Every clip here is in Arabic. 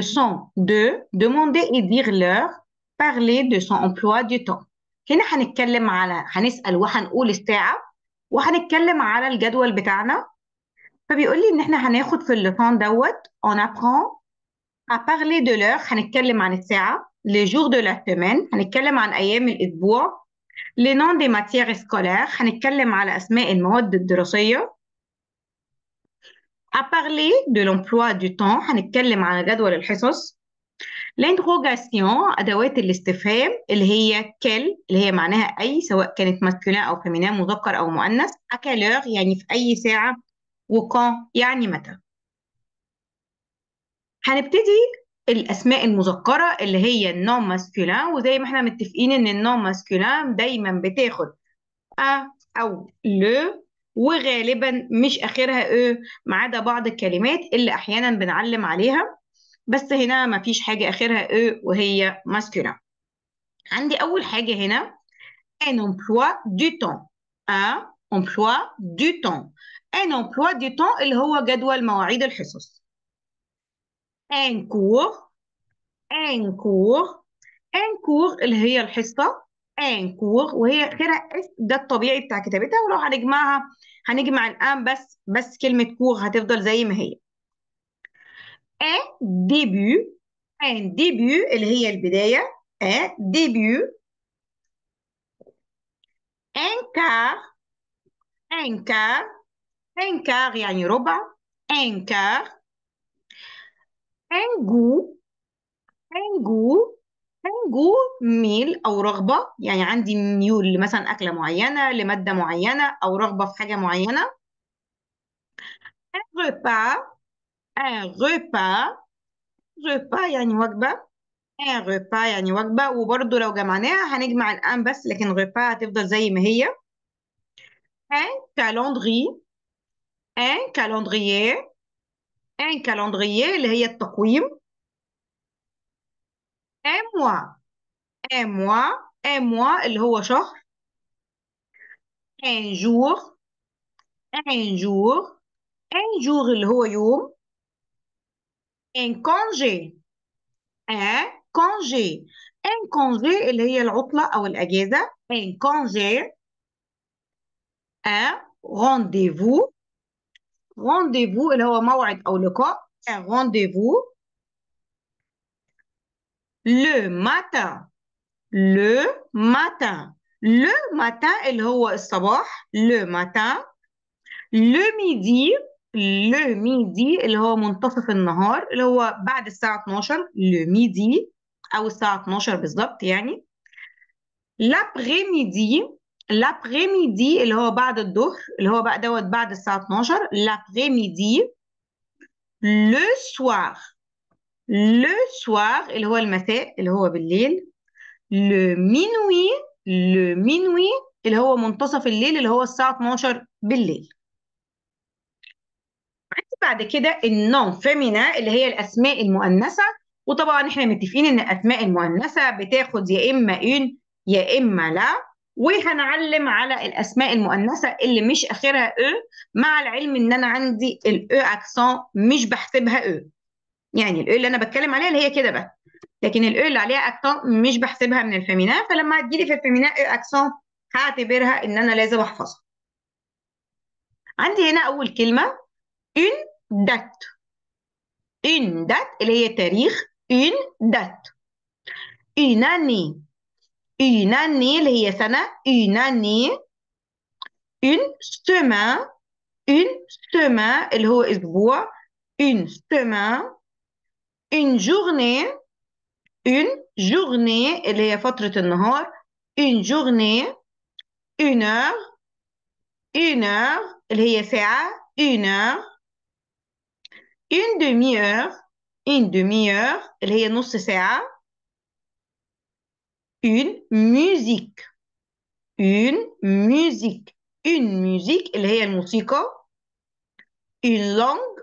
ce sont de demander et dire leur parler de son emploi du temps هنا هنتكلم على هنسأل وهنقول الساعة وهنتكلم على الجدول بتاعنا فبيقول لي ان احنا هناخد في اللسان دوت on apprend à parler de l'heure هنتكلم عن الساعة les jours de la semaine هنتكلم عن ايام الاسبوع les noms des matières scolaires هنتكلم على اسماء المواد الدراسية À parler de l'emploi du temps هنتكلم عن جدول الحصص l'interrogation أدوات الاستفهام اللي هي كل اللي هي معناها أي سواء كانت ماسكولين أو فيمينين مذكر أو مؤنث à quelle heure يعني في أي ساعة وكان يعني متى هنبتدي الأسماء المذكرة اللي هي النون ماسكولين وزي ما احنا متفقين إن النون ماسكولين دايما بتاخد أ أو لو وغالبا مش اخرها ايه ما عدا بعض الكلمات اللي احيانا بنعلم عليها بس هنا ما فيش حاجه اخرها ايه وهي ماسكولين عندي اول حاجه هنا ان امبلوا دو تون un امبلوا دو تون ان امبلوا دو تون اللي هو جدول مواعيد الحصص ان كور ان كور ان كور اللي هي الحصه ان كور وهي اخرها اس ده الطبيعي بتاع كتابتها ولو هنجمعها هنجمع الان بس بس كلمه كور هتفضل زي ما هي ان ديبيو ان ديبيو اللي هي البدايه ان ديبيو ان كار ان كار ان كار يعني ربع ان كار ان جو ان جو جو ميل او رغبه يعني عندي ميول لمثلا اكله معينه لماده معينه او رغبه في حاجه معينه un repas un repas repas يعني وجبه un repas يعني وجبه وبرده لو جمعناها هنجمع الان بس لكن repas هتفضل زي ما هي un calendrier un calendrier un calendrier اللي هي التقويم اموا اموا إيه اموا إيه اللي هو شهر ان إيه جور ان جور ان جور اللي هو يوم ان كونجي ان كونجي ان كونجي اللي هي العطله او الاجازه ان كونجي ان رونديفو رونديفو اللي هو موعد او لقاء ان رونديفو le matin le matin le matin اللي هو الصباح le matin le midi le midi اللي هو منتصف النهار اللي هو بعد الساعة 12 le midi أو الساعة 12 بالظبط يعني l'après-midi l'après-midi اللي هو بعد الظهر اللي هو بقى دوت بعد الساعة 12 l'après-midi le soir le soir اللي هو المساء اللي هو بالليل le minuit le minuit اللي هو منتصف الليل اللي هو الساعة 12 بالليل بعد كده النون فيمينا اللي هي الأسماء المؤنثة وطبعا احنا متفقين ان الأسماء المؤنثة بتاخد يا إما إن يا إما لا وهنعلم على الأسماء المؤنثة اللي مش آخرها أو مع العلم ان أنا عندي الأو أكسون مش بحسبها أو يعني الاو اللي انا بتكلم عليها اللي هي كده بقى لكن الاو اللي عليها اكسون مش بحسبها من الفيمينا فلما هتجيلي في الفيمينا اكسون هعتبرها ان انا لازم احفظها عندي هنا اول كلمه ان دات ان دات اللي هي تاريخ ان دات اناني اناني اللي هي سنه اناني ان سما ان سما اللي هو اسبوع une semaine une journée une journée اللي هي la النهار une journée une heure une heure اللي هي une heure une demi-heure une demi-heure اللي هي نص une musique une musique une musique اللي هي une langue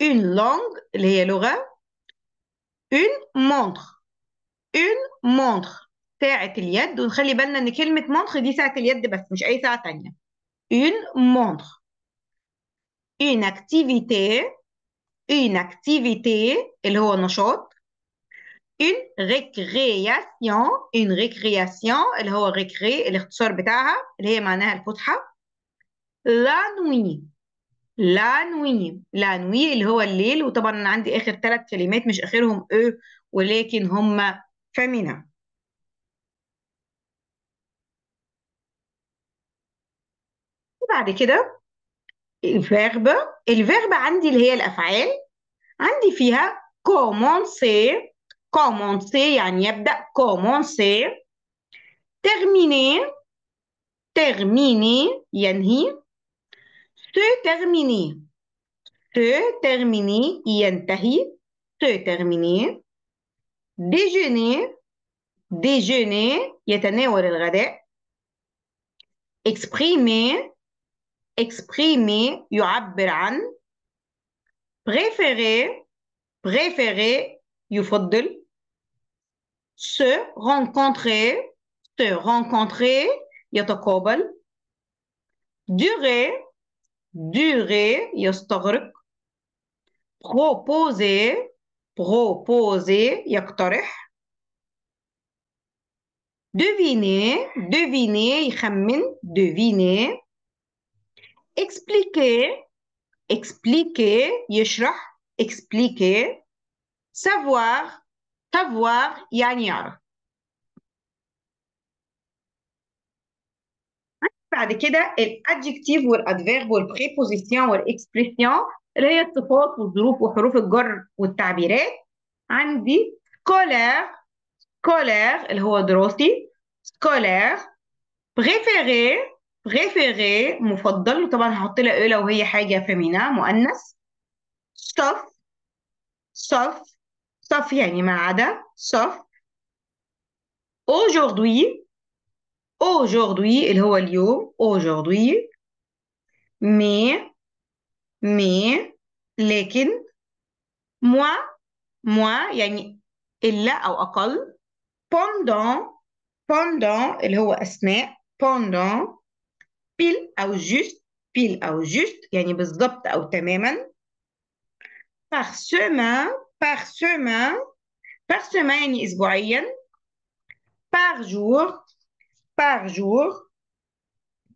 une langue اللي est une montre une montre ساعة اليد ونخلي بالنا ان كلمة montre دي ساعة اليد بس مش اي ساعة تانية une montre une activité une activité اللي هو نشاط une récréation une récréation اللي هو récré الاختصار بتاعها اللي هي معناها الفسحة la nuit لا نوي اللي هو الليل وطبعا انا عندي اخر ثلاث كلمات مش اخرهم او ولكن هم فامينا بعد كده الفيرب الفيرب عندي اللي هي الافعال عندي فيها كومونسي كومونسي يعني يبدا كومونسي تيرميني تيرميني ينهي se terminer. Te terminer, ينتهي, se terminer. Déjeuner, déjeuner, يتناول gade, Exprimer, exprimer, يعبر préféré Préférer, préférer, يفضل. Se rencontrer, se rencontrer, يتقابل. Durer, durer, يستغرق proposer proposer يقترح deviner deviner يخمن deviner expliquer expliquer يشرح expliquer savoir savoir يعني بعد كده الادجكتيف والادفيرب والبريبوزيسيون والاكسبريسيون اللي هي الصفات والظروف وحروف الجر والتعبيرات عندي scolaire scolaire اللي هو دراسي scolaire بريفيري بريفيري مفضل وطبعا هحط لها ايه لو هي حاجه فيمينا مؤنث صف صف صف يعني ما عدا صف aujourd'hui aujourd'hui اللي هو اليوم aujourd'hui mais mais لكن moi moi يعني إلا أو أقل pendant pendant اللي هو أثناء pendant pile أو juste pile أو juste يعني بالظبط أو تماما par semaine par semaine par semaine يعني أسبوعيا par jour par jour.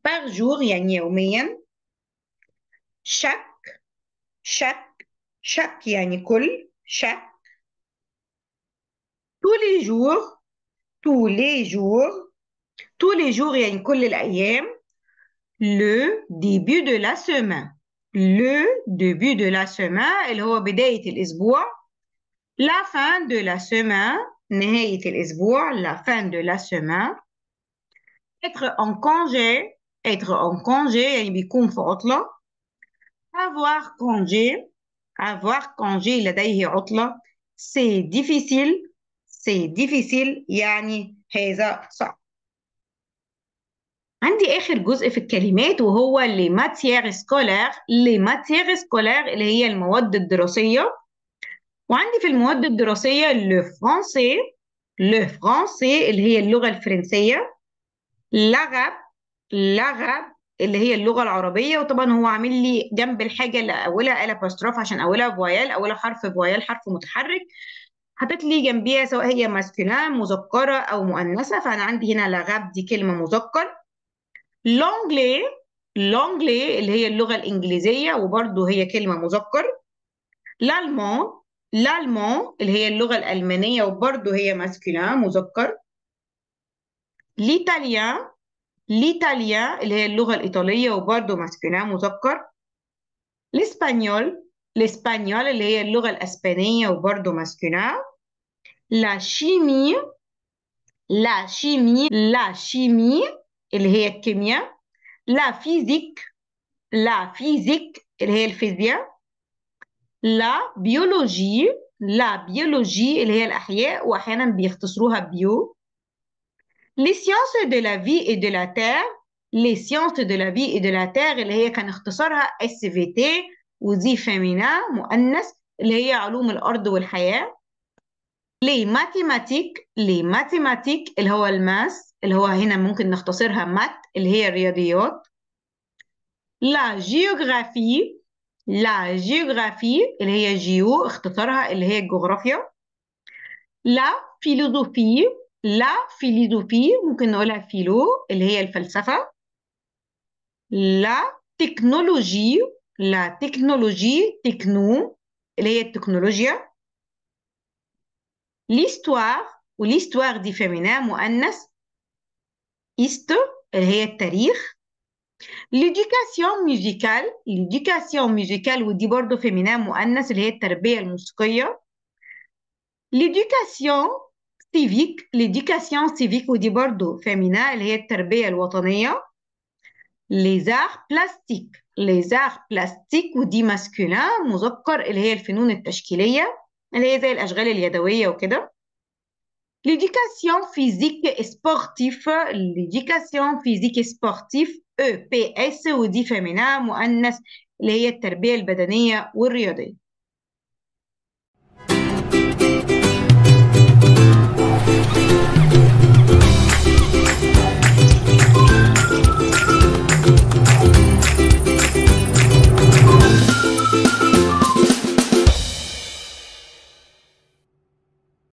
Par jour, Chaque, chaque, chaque, chaque chaque yani chaque chaque. Tous les jours. Tous les jours. Tous les jours la chaque. Le début de la semaine. Le début de la semaine un les bois La fin de la semaine La fin de la semaine. être en congé, être en congé, il confort là. Avoir congé, avoir congé, il a d'ailleurs là. C'est difficile, c'est difficile, yani, heza, ça. عندي اخر جزء في الكلمات وهو لي ماتيير سكولير لي ماتيير سكولير اللي هي المواد الدراسيه وعندي في المواد الدراسيه لو فرونسي اللي هي اللغه الفرنسيه لغب لغب اللي هي اللغه العربيه وطبعا هو عامل لي جنب الحاجه اللي اولها ال ابوستروف عشان اولها فويال اولها حرف فويال حرف متحرك حاطط لي جنبيها سواء هي ماسكولين مذكره او مؤنثه فانا عندي هنا لغاب دي كلمه مذكر لونجلي لونجلي اللي هي اللغه الانجليزيه وبرده هي كلمه مذكر لالمون لالمون اللي هي اللغه الالمانيه وبرده هي ماسكولين مذكر ليتاليان ليتاليان اللي هي اللغة الإيطالية وبرضه مسكناه مذكر الإسبانيول الإسبانيول اللي هي اللغة الأسبانية وبرضه مسكناه لا شيمي لا شيمي لا شيمي اللي هي الكيمياء لا فيزيك لا فيزيك اللي هي الفيزياء لا بيولوجي لا بيولوجي اللي هي الأحياء وأحيانا بيختصروها بيو Les sciences de la vie et de la terre les sciences de la vie et de la terre اللي هي كان اختصارها SVT ودي فيمينا مؤنث اللي هي علوم الأرض والحياة لي ماتيماتيك لي ماتيماتيك اللي هو الماس اللي هو هنا ممكن نختصرها مات اللي هي الرياضيات لا جيوغرافي لا جيوغرافي اللي هي جيو اختصارها اللي هي الجغرافيا لا فيلوزوفي لا فيليدو ممكن نقولها فيلو اللي هي الفلسفة لا تكنولوجي لا تكنولوجي تكنو اللي هي التكنولوجيا ليستوار وليستوار دي فيمينا مؤنث إست اللي هي التاريخ ليديكاسيون ميوزيكال ليديكاسيون ميوزيكال ودي برضه فيمينا مؤنث اللي هي التربية الموسيقية ليديكاسيون سيفيك ليديكاسيون سيفيك ودي برضو فيمينا اللي هي التربية الوطنية ليزار بلاستيك ليزار بلاستيك ودي ماسكولين مذكر اللي هي الفنون التشكيلية اللي هي زي الأشغال اليدوية وكده ليديكاسيون فيزيك سبورتيف ليديكاسيون فيزيك سبورتيف او بي اس ودي فيمينا مؤنث اللي هي التربية البدنية والرياضية thank you